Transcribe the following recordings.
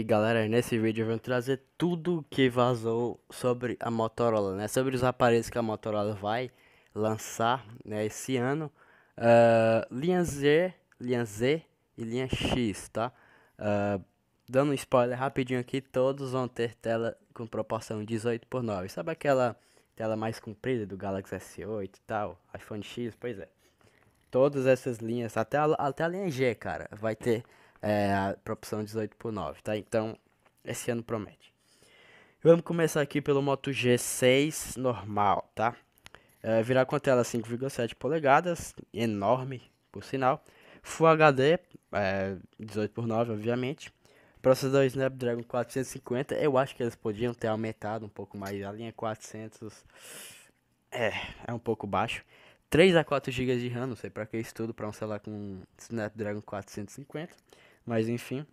E galera, nesse vídeo eu vou trazer tudo que vazou sobre a Motorola, né? Sobre os aparelhos que a Motorola vai lançar né, esse ano. Uh, linha Z, linha Z e linha X, tá? Uh, dando um spoiler rapidinho aqui, todos vão ter tela com proporção 18 por 9 Sabe aquela tela mais comprida do Galaxy S8 e tal? iPhone X, pois é. Todas essas linhas, até a, até a linha G, cara, vai ter é, a proporção 18 por 9, tá? Então, esse ano promete. Vamos começar aqui pelo Moto G6 normal, tá? É, virar com a tela 5,7 polegadas, enorme, por sinal. Full HD, é, 18 por 9, obviamente. Processador Snapdragon 450, eu acho que eles podiam ter aumentado um pouco mais. A linha 400 é, é um pouco baixo. 3 a 4 GB de RAM, não sei para que isso tudo para um celular com Snapdragon 450. Mas enfim.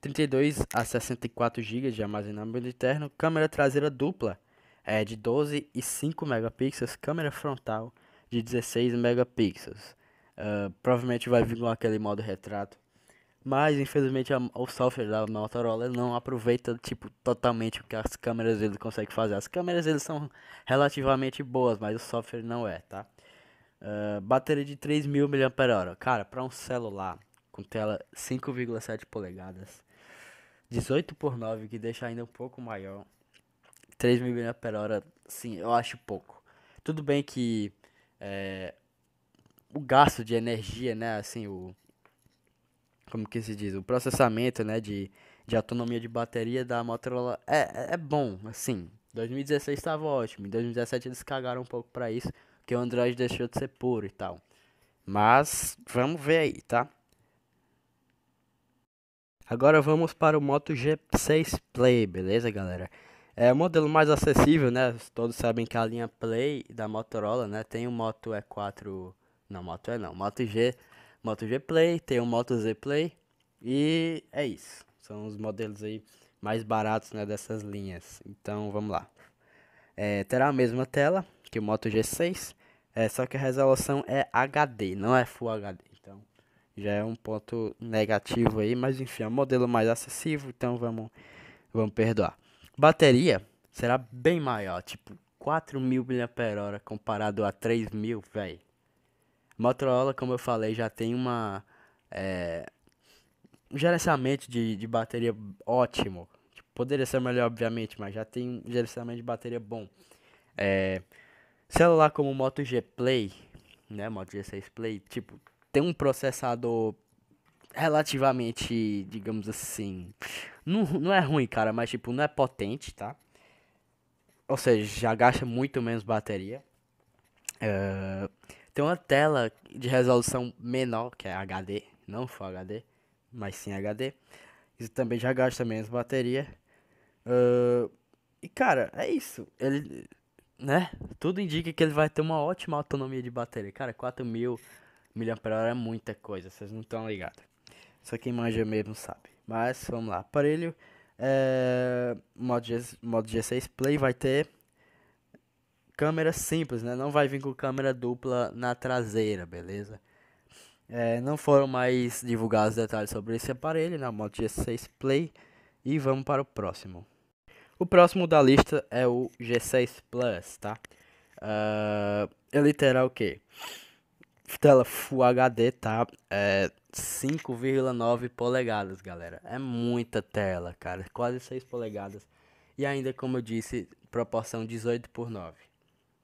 32 a 64 GB de armazenamento interno, câmera traseira dupla é de 12 e 5 megapixels, câmera frontal de 16 megapixels. Uh, provavelmente vai vir com aquele modo retrato, mas infelizmente a, o software da Motorola não aproveita tipo totalmente o que as câmeras ele consegue fazer. As câmeras eles são relativamente boas, mas o software não é, tá? Uh, bateria de 3.000 mAh. Cara, para um celular com tela 5,7 polegadas, 18 por 9 que deixa ainda um pouco maior, 3 mil mAh, sim, eu acho pouco. Tudo bem que é, o gasto de energia, né, assim, o como que se diz, o processamento, né, de, de autonomia de bateria da Motorola é, é, é bom, assim. 2016 estava ótimo, em 2017 eles cagaram um pouco para isso, que o Android deixou de ser puro e tal. Mas vamos ver aí, tá? Agora vamos para o Moto G6 Play, beleza, galera? É o modelo mais acessível, né? Todos sabem que a linha Play da Motorola, né? Tem o Moto E4, não, Moto E não, Moto G, Moto G Play, tem o Moto Z Play e é isso. São os modelos aí mais baratos, né, dessas linhas. Então, vamos lá. É, terá a mesma tela que o Moto G6, é, só que a resolução é HD, não é Full HD já é um ponto negativo aí, mas enfim, é um modelo mais acessível, então vamos, vamos perdoar. Bateria será bem maior, tipo 4.000 mAh comparado a 3.000, velho. Motorola, como eu falei, já tem uma é, um gerenciamento de, de bateria ótimo. Tipo, poderia ser melhor, obviamente, mas já tem um gerenciamento de bateria bom. É, celular como o Moto G Play, né, Moto G6 Play, tipo, tem um processador relativamente, digamos assim. Não, não é ruim, cara, mas tipo, não é potente, tá? Ou seja, já gasta muito menos bateria. Uh, tem uma tela de resolução menor, que é HD, não Full HD, mas sim HD. Isso também já gasta menos bateria. Uh, e cara, é isso. Ele, né? Tudo indica que ele vai ter uma ótima autonomia de bateria. Cara, 4000 milhão por hora é muita coisa, vocês não estão ligados. Só quem manja mesmo sabe. Mas vamos lá, aparelho. É, eh, modo, G, modo G6 Play vai ter câmera simples, né? Não vai vir com câmera dupla na traseira, beleza? É, não foram mais divulgados detalhes sobre esse aparelho na né? Moto G6 Play. E vamos para o próximo. O próximo da lista é o G6 Plus, tá? Uh, eh, ele é terá o que? tela Full HD, tá? É 5,9 polegadas, galera. É muita tela, cara. Quase 6 polegadas. E ainda, como eu disse, proporção 18 por 9.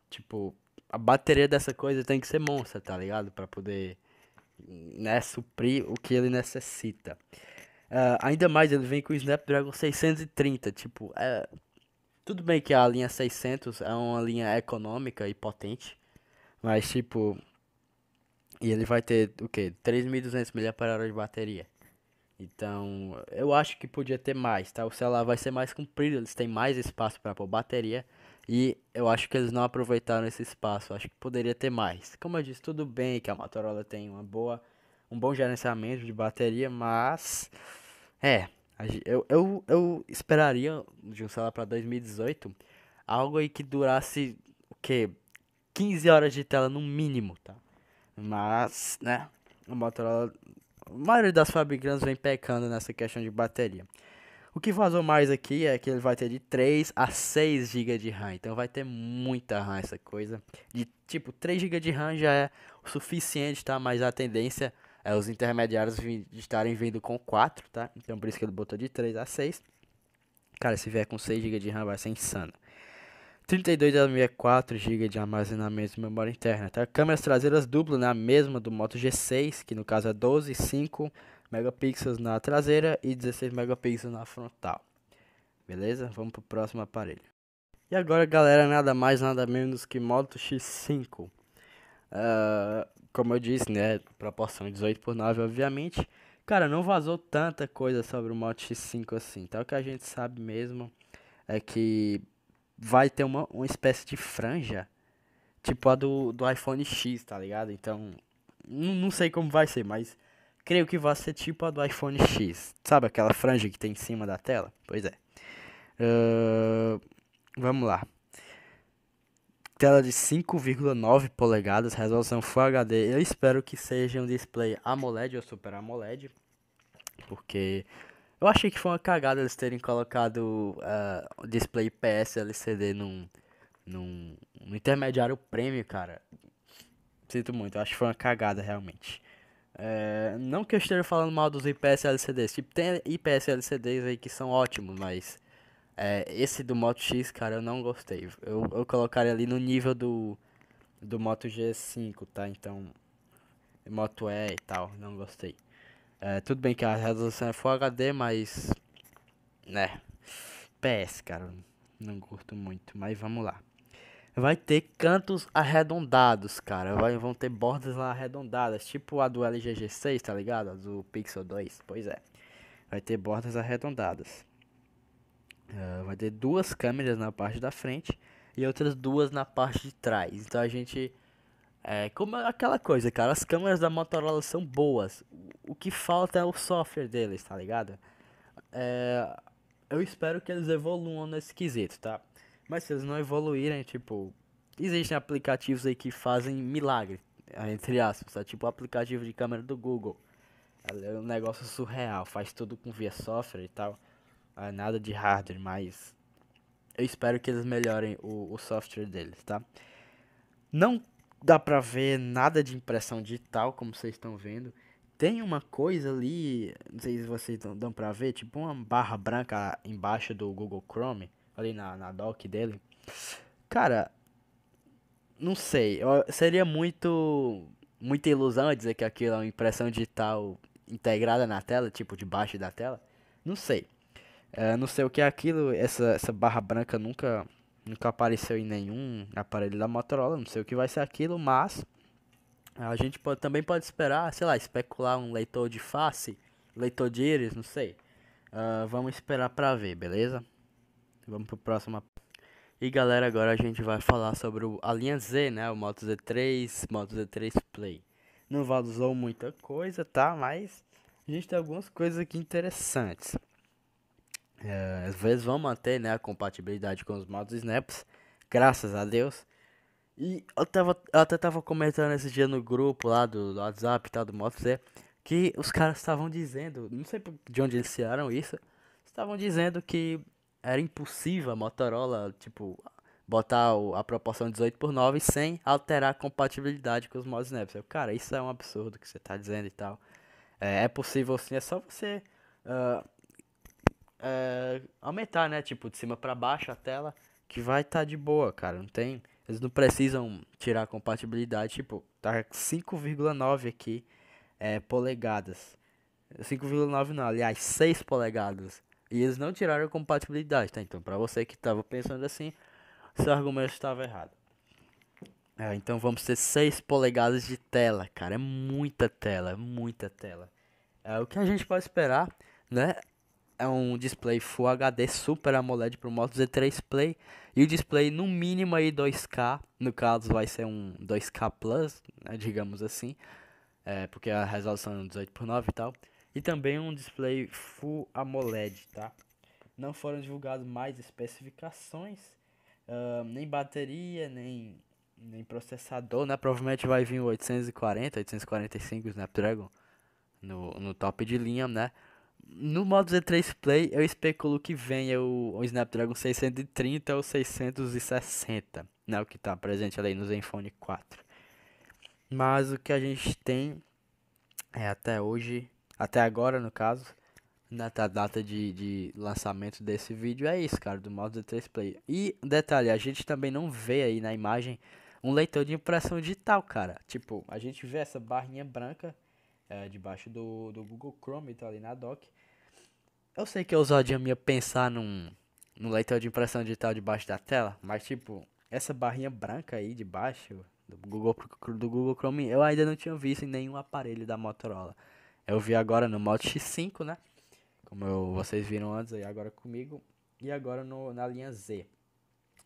Tipo, a bateria dessa coisa tem que ser monstra, tá ligado? Pra poder né, suprir o que ele necessita. Uh, ainda mais, ele vem com o Snapdragon 630. Tipo, é... tudo bem que a linha 600 é uma linha econômica e potente. Mas, tipo, e ele vai ter o quê? 3.200 mAh de bateria. Então, eu acho que podia ter mais, tá? O celular vai ser mais comprido, eles têm mais espaço para pôr bateria. E eu acho que eles não aproveitaram esse espaço, acho que poderia ter mais. Como eu disse, tudo bem que a Motorola tem uma boa, um bom gerenciamento de bateria, mas... É, eu, eu, eu esperaria de um celular para 2018 algo aí que durasse, o quê? 15 horas de tela no mínimo, tá? Mas, né, o Motorola, a maioria das fabricantes vem pecando nessa questão de bateria. O que vazou mais aqui é que ele vai ter de 3 a 6 GB de RAM. Então vai ter muita RAM essa coisa. De tipo, 3 GB de RAM já é o suficiente, tá? Mas a tendência é os intermediários estarem vindo com 4, tá? Então por isso que ele botou de 3 a 6. Cara, se vier com 6 GB de RAM vai ser insano. 32,64 a GB de armazenamento de memória interna. Tá? Câmeras traseiras duplas, né? a mesma do Moto G6, que no caso é 12,5 megapixels na traseira e 16 megapixels na frontal. Beleza? Vamos para o próximo aparelho. E agora, galera, nada mais, nada menos que Moto X5. Uh, ah, como eu disse, né? Proporção 18 por 9, obviamente. Cara, não vazou tanta coisa sobre o Moto X5 assim. Então, o que a gente sabe mesmo é que vai ter uma, uma espécie de franja, tipo a do, do iPhone X, tá ligado? Então, não sei como vai ser, mas creio que vai ser tipo a do iPhone X. Sabe aquela franja que tem em cima da tela? Pois é. Uh, vamos lá. Tela de 5,9 polegadas, resolução Full HD. Eu espero que seja um display AMOLED ou Super AMOLED, porque eu achei que foi uma cagada eles terem colocado ah, o uh, display PS LCD num, num, num intermediário prêmio, cara. Sinto muito, acho que foi uma cagada realmente. É, não que eu esteja falando mal dos IPS LCDs, tipo, tem IPS LCDs aí que são ótimos, mas é, esse do Moto X, cara, eu não gostei. Eu, eu colocaria ali no nível do, do Moto G5, tá? Então, Moto E e tal, não gostei. É, tudo bem que a resolução é Full HD, mas. Né. PS, cara. Não curto muito, mas vamos lá. Vai ter cantos arredondados, cara. Vai, vão ter bordas lá arredondadas, tipo a do LGG6, tá ligado? A do Pixel 2, pois é. Vai ter bordas arredondadas. Uh, vai ter duas câmeras na parte da frente e outras duas na parte de trás. Então a gente é, como é aquela coisa, cara, as câmeras da Motorola são boas. O que falta é o software deles, tá ligado? É, eu espero que eles evoluam nesse quesito, tá? Mas se eles não evoluírem, tipo, existem aplicativos aí que fazem milagre, entre aspas, tá? tipo o aplicativo de câmera do Google. É um negócio surreal, faz tudo com via software e tal. É nada de hardware, mas eu espero que eles melhorem o, o software deles, tá? Não dá pra ver nada de impressão digital, como vocês estão vendo. Tem uma coisa ali, não sei se vocês dão, dão pra ver, tipo uma barra branca embaixo do Google Chrome, ali na, na dock dele. Cara, não sei, seria muito muita ilusão dizer que aquilo é uma impressão digital integrada na tela, tipo debaixo da tela. Não sei. É, não sei o que é aquilo, essa, essa barra branca nunca Nunca apareceu em nenhum aparelho da Motorola, não sei o que vai ser aquilo, mas a gente pode, também pode esperar, sei lá, especular um leitor de face, leitor de íris, não sei. Uh, vamos esperar pra ver, beleza? Vamos pro próximo. E galera, agora a gente vai falar sobre o, a linha Z, né? O Moto Z3, Moto Z3 Play. Não valorizou muita coisa, tá? Mas a gente tem algumas coisas aqui interessantes. É, às vezes vão manter né, a compatibilidade com os modos snaps, graças a Deus. E eu, tava, eu até tava comentando esse dia no grupo lá do, do WhatsApp, tá, do Moto Z, que os caras estavam dizendo, não sei de onde eles tiraram isso, estavam dizendo que era impossível a Motorola, tipo, botar a proporção 18 por 9 sem alterar a compatibilidade com os modos snaps. Eu, cara, isso é um absurdo que você está dizendo e tal. É, é, possível sim, é só você uh, é, aumentar, né? Tipo, de cima para baixo a tela, que vai estar tá de boa, cara. Não tem. Eles não precisam tirar a compatibilidade, tipo, tá 5,9 aqui é, polegadas. 5,9 não, aliás, 6 polegadas. E eles não tiraram a compatibilidade, tá? Então, para você que tava pensando assim, seu argumento estava errado. É, então vamos ter 6 polegadas de tela, cara. É muita tela, é muita tela. É o que a gente pode esperar, né? é um display Full HD Super AMOLED pro Moto Z3 Play e o display no mínimo aí 2K, no caso vai ser um 2K Plus, né, digamos assim, é, porque a resolução é 18 por 9 e tal, e também um display Full AMOLED, tá? Não foram divulgadas mais especificações, uh, nem bateria, nem, nem processador, né? Provavelmente vai vir o 840, 845 Snapdragon no, no top de linha, né? no modo Z3 Play, eu especulo que venha o, o Snapdragon 630 ou 660, né, o que está presente ali no Zenfone 4. Mas o que a gente tem é até hoje, até agora no caso, na data de, de lançamento desse vídeo, é isso, cara, do modo Z3 Play. E detalhe, a gente também não vê aí na imagem um leitor de impressão digital, cara. Tipo, a gente vê essa barrinha branca é, debaixo do, do Google Chrome, tá ali na dock. Eu sei que é ousadia minha pensar num, num leitor de impressão digital debaixo da tela, mas tipo, essa barrinha branca aí debaixo do Google, do Google Chrome, eu ainda não tinha visto em nenhum aparelho da Motorola. Eu vi agora no Moto X5, né? Como eu, vocês viram antes aí agora comigo. E agora no, na linha Z.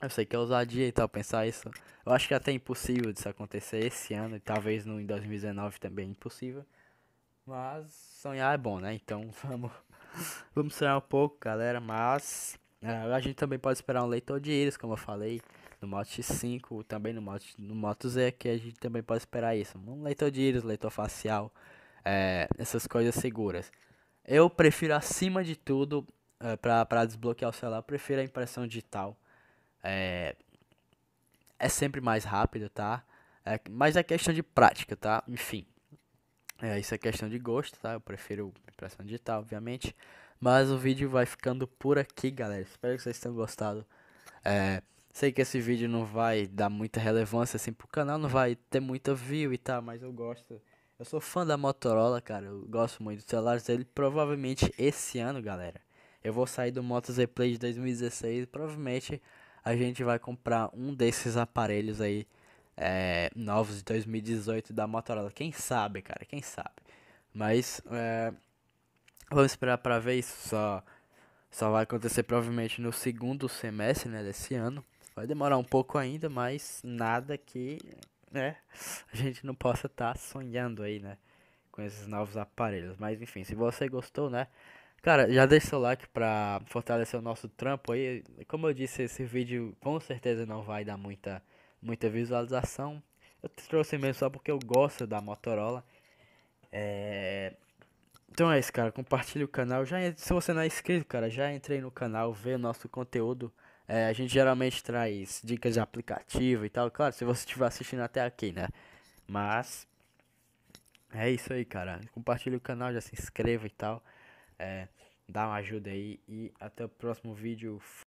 Eu sei que é ousadia e tal pensar isso. Eu acho que é até impossível disso acontecer esse ano e talvez no, em 2019 também é impossível. Mas sonhar é bom, né? Então vamos Vamos esperar um pouco, galera, mas uh, a gente também pode esperar um leitor de íris, como eu falei, no Moto X5, também no Moto, no Moto Z, que a gente também pode esperar isso. Um leitor de íris, leitor facial, é, essas coisas seguras. Eu prefiro, acima de tudo, é, para desbloquear o celular, eu prefiro a impressão digital. É, é sempre mais rápido, tá? É, mas é questão de prática, tá? Enfim. É, isso é questão de gosto, tá? Eu prefiro impressão digital, obviamente. Mas o vídeo vai ficando por aqui, galera. Espero que vocês tenham gostado. É, sei que esse vídeo não vai dar muita relevância assim pro canal, não vai ter muita view e tal, mas eu gosto. Eu sou fã da Motorola, cara. Eu gosto muito dos celulares dele. Provavelmente esse ano, galera. Eu vou sair do Moto Z Play de 2016. Provavelmente a gente vai comprar um desses aparelhos aí é, novos de 2018 da Motorola. Quem sabe, cara, quem sabe. Mas é, vamos esperar para ver isso. Só, só vai acontecer provavelmente no segundo semestre né, desse ano. Vai demorar um pouco ainda, mas nada que né, a gente não possa estar tá sonhando aí, né? Com esses novos aparelhos. Mas enfim, se você gostou, né? Cara, já deixa o seu like pra fortalecer o nosso trampo aí. Como eu disse, esse vídeo com certeza não vai dar muita muita visualização. Eu trouxe mesmo só porque eu gosto da Motorola. É... Então é isso, cara. Compartilhe o canal. Já Se você não é inscrito, cara, já entrei no canal, vê nosso conteúdo. É, a gente geralmente traz dicas de aplicativo e tal. Claro, se você estiver assistindo até aqui, né? Mas é isso aí, cara. Compartilhe o canal, já se inscreva e tal. É, dá uma ajuda aí. E até o próximo vídeo.